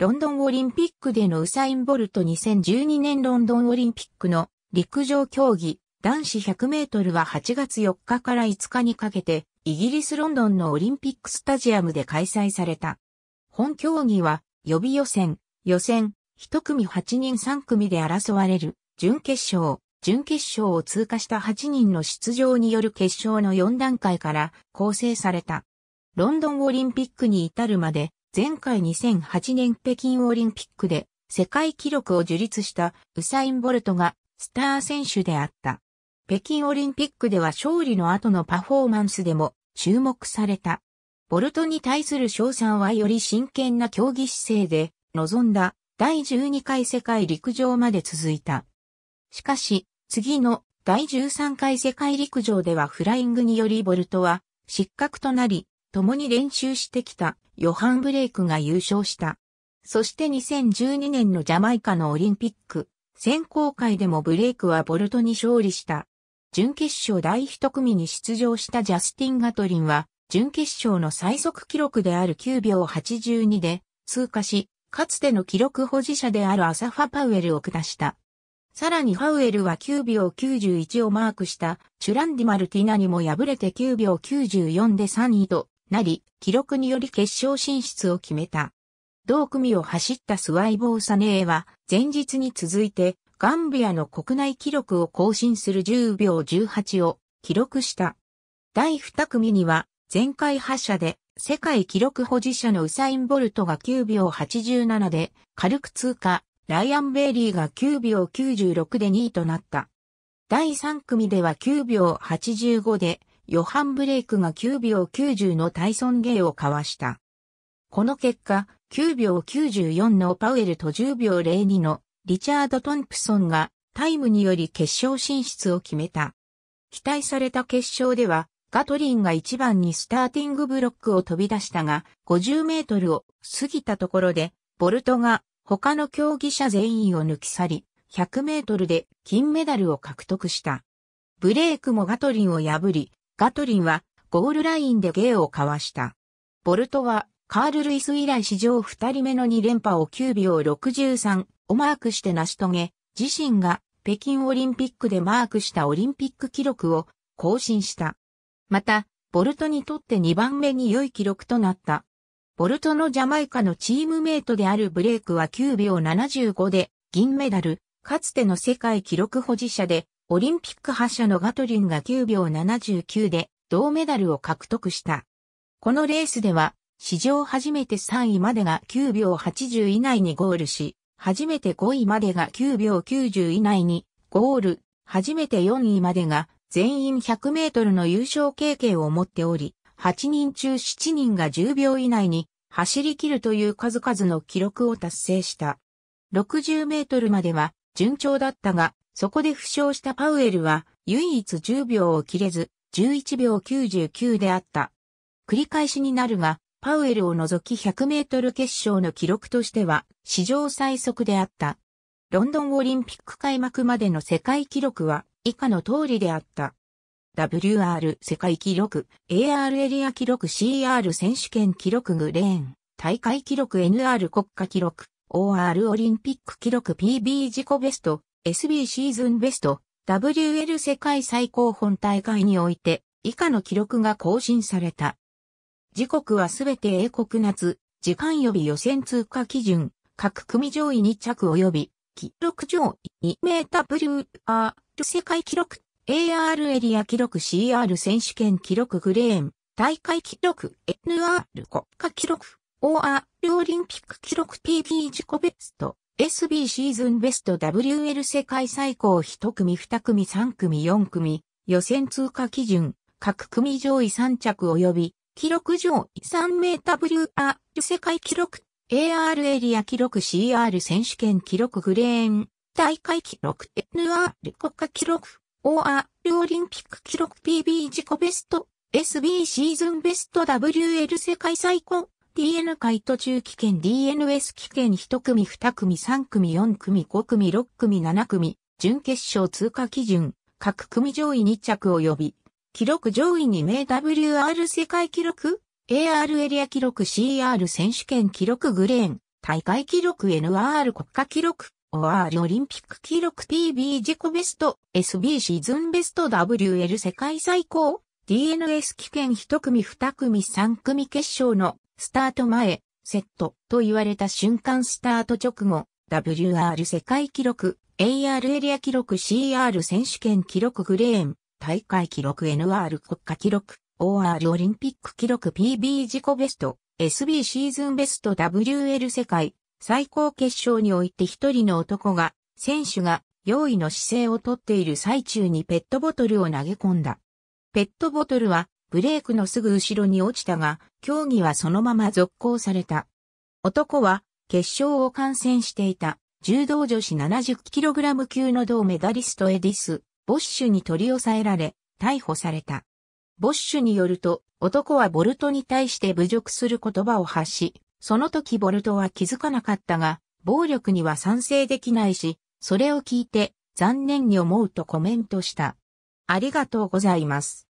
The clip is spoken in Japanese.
ロンドンオリンピックでのウサイン・ボルト2012年ロンドンオリンピックの陸上競技男子100メートルは8月4日から5日にかけてイギリスロンドンのオリンピックスタジアムで開催された。本競技は予備予選、予選、1組8人3組で争われる準決勝、準決勝を通過した8人の出場による決勝の4段階から構成された。ロンドンオリンピックに至るまで前回2008年北京オリンピックで世界記録を樹立したウサイン・ボルトがスター選手であった。北京オリンピックでは勝利の後のパフォーマンスでも注目された。ボルトに対する賞賛はより真剣な競技姿勢で臨んだ第12回世界陸上まで続いた。しかし、次の第13回世界陸上ではフライングによりボルトは失格となり、共に練習してきたヨハン・ブレイクが優勝した。そして2012年のジャマイカのオリンピック、選考会でもブレイクはボルトに勝利した。準決勝第一組に出場したジャスティン・ガトリンは、準決勝の最速記録である9秒82で通過し、かつての記録保持者であるアサファ・パウエルを下した。さらにファウエルは9秒91をマークしたチュランディ・マルティナにも敗れて9秒94で3位となり、記録により決勝進出を決めた。同組を走ったスワイボーサネーは、前日に続いて、ガンビアの国内記録を更新する10秒18を記録した。第2組には、前回発射で世界記録保持者のウサイン・ボルトが9秒87で軽く通過、ライアン・ベイリーが9秒96で2位となった。第3組では9秒85でヨハン・ブレイクが9秒90のタイソン・ゲイをかわした。この結果、9秒94のパウエルと10秒02のリチャード・トンプソンがタイムにより決勝進出を決めた。期待された決勝では、ガトリンが1番にスターティングブロックを飛び出したが、50メートルを過ぎたところで、ボルトが他の競技者全員を抜き去り、100メートルで金メダルを獲得した。ブレイクもガトリンを破り、ガトリンはゴールラインで芸を交わした。ボルトはカール・ルイス以来史上2人目の2連覇を9秒63をマークして成し遂げ、自身が北京オリンピックでマークしたオリンピック記録を更新した。また、ボルトにとって2番目に良い記録となった。ボルトのジャマイカのチームメイトであるブレイクは9秒75で銀メダル、かつての世界記録保持者でオリンピック発射のガトリンが9秒79で銅メダルを獲得した。このレースでは、史上初めて3位までが9秒80以内にゴールし、初めて5位までが9秒90以内にゴール、初めて4位までが全員100メートルの優勝経験を持っており、8人中7人が10秒以内に走り切るという数々の記録を達成した。60メートルまでは順調だったが、そこで負傷したパウエルは唯一10秒を切れず11秒99であった。繰り返しになるが、パウエルを除き100メートル決勝の記録としては史上最速であった。ロンドンオリンピック開幕までの世界記録は以下の通りであった。WR 世界記録、AR エリア記録 CR 選手権記録グレーン、大会記録 NR 国家記録、OR オリンピック記録 PB 自己ベスト、SB シーズンベスト、WL 世界最高本大会において、以下の記録が更新された。時刻はすべて英国夏、時間予備予選通過基準、各組上位2着及び、記録上位2名 w r 世界記録、AR エリア記録 CR 選手権記録グレーン、大会記録 NR 国家記録、OR オリンピック記録 PB 自己ベスト、SB シーズンベスト WL 世界最高1組2組3組4組予選通過基準各組上位3着及び記録上位3名 WR 世界記録 AR エリア記録 CR 選手権記録グレーン大会記録 NR 国家記録 OR オリンピック記録 PB 自己ベスト SB シーズンベスト WL 世界最高 DN 回途中危険 DNS 危険1組2組3組4組5組6組7組、準決勝通過基準、各組上位2着及び、記録上位2名 WR 世界記録 AR エリア記録 CR 選手権記録グレーン、大会記録 NR 国家記録、OR オリンピック記録 PB 自己ベスト、SB シーズンベスト WL 世界最高、DNS 危険1組2組3組決勝のスタート前、セットと言われた瞬間スタート直後、WR 世界記録、AR エリア記録 CR 選手権記録グレーン、大会記録 NR 国家記録、OR オリンピック記録 PB 自己ベスト、SB シーズンベスト WL 世界、最高決勝において一人の男が、選手が用意の姿勢をとっている最中にペットボトルを投げ込んだ。ペットボトルはブレークのすぐ後ろに落ちたが、競技はそのまま続行された。男は、決勝を観戦していた、柔道女子 70kg 級の銅メダリストエディス、ボッシュに取り押さえられ、逮捕された。ボッシュによると、男はボルトに対して侮辱する言葉を発し、その時ボルトは気づかなかったが、暴力には賛成できないし、それを聞いて残念に思うとコメントした。ありがとうございます。